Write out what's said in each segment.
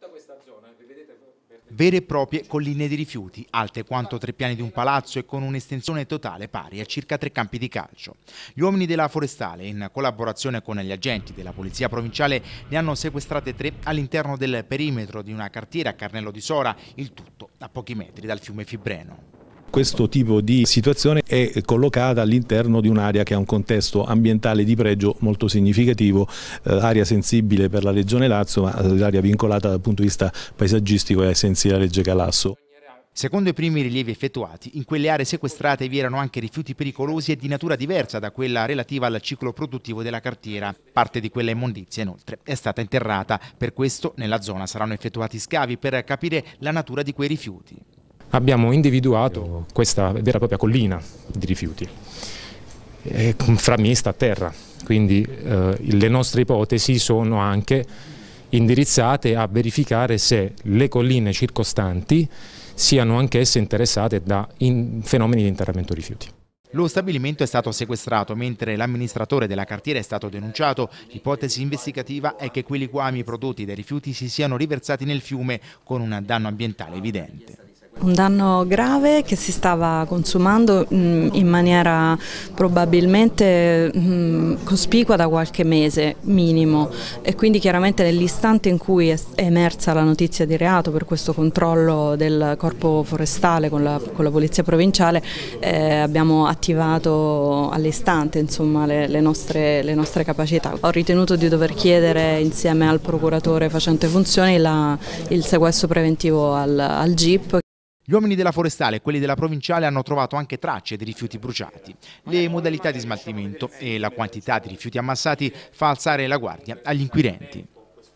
tutta questa zona, vedete, vere e proprie colline di rifiuti, alte quanto tre piani di un palazzo e con un'estensione totale pari a circa tre campi di calcio. Gli uomini della forestale, in collaborazione con gli agenti della polizia provinciale, ne hanno sequestrate tre all'interno del perimetro di una cartiera a Carnello di Sora, il tutto a pochi metri dal fiume Fibreno questo tipo di situazione è collocata all'interno di un'area che ha un contesto ambientale di pregio molto significativo, eh, area sensibile per la Regione Lazio, ma eh, l'area vincolata dal punto di vista paesaggistico e ai sensi della legge Calasso. Secondo i primi rilievi effettuati, in quelle aree sequestrate vi erano anche rifiuti pericolosi e di natura diversa da quella relativa al ciclo produttivo della cartiera. Parte di quella immondizia, inoltre, è stata interrata. Per questo, nella zona saranno effettuati scavi per capire la natura di quei rifiuti abbiamo individuato questa vera e propria collina di rifiuti, frammista a terra, quindi eh, le nostre ipotesi sono anche indirizzate a verificare se le colline circostanti siano anch'esse interessate da in fenomeni di interramento rifiuti. Lo stabilimento è stato sequestrato mentre l'amministratore della cartiera è stato denunciato. L'ipotesi investigativa è che quei liquami prodotti dai rifiuti si siano riversati nel fiume con un danno ambientale evidente un danno grave che si stava consumando mm, in maniera probabilmente mm, cospicua da qualche mese minimo e quindi chiaramente nell'istante in cui è, è emersa la notizia di reato per questo controllo del corpo forestale con la, con la polizia provinciale eh, abbiamo attivato all'istante insomma, le, le, nostre, le, nostre, capacità. Ho ritenuto di dover chiedere insieme al procuratore facente funzioni la, il sequestro preventivo al, al GIP gli uomini della forestale e quelli della provinciale hanno trovato anche tracce di rifiuti bruciati. Le modalità di smaltimento e la quantità di rifiuti ammassati fa alzare la guardia agli inquirenti.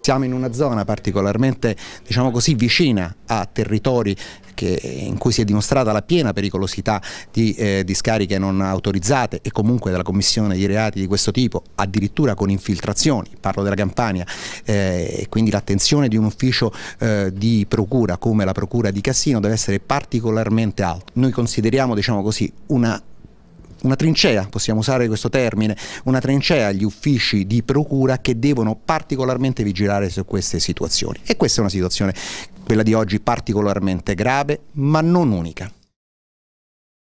Siamo in una zona particolarmente diciamo così, vicina a territori che, in cui si è dimostrata la piena pericolosità di eh, discariche non autorizzate e comunque della commissione di reati di questo tipo, addirittura con infiltrazioni, parlo della Campania, eh, e quindi l'attenzione di un ufficio eh, di procura come la procura di Cassino deve essere particolarmente alta. Noi consideriamo diciamo così, una una trincea, possiamo usare questo termine, una trincea agli uffici di procura che devono particolarmente vigilare su queste situazioni. E questa è una situazione, quella di oggi, particolarmente grave, ma non unica.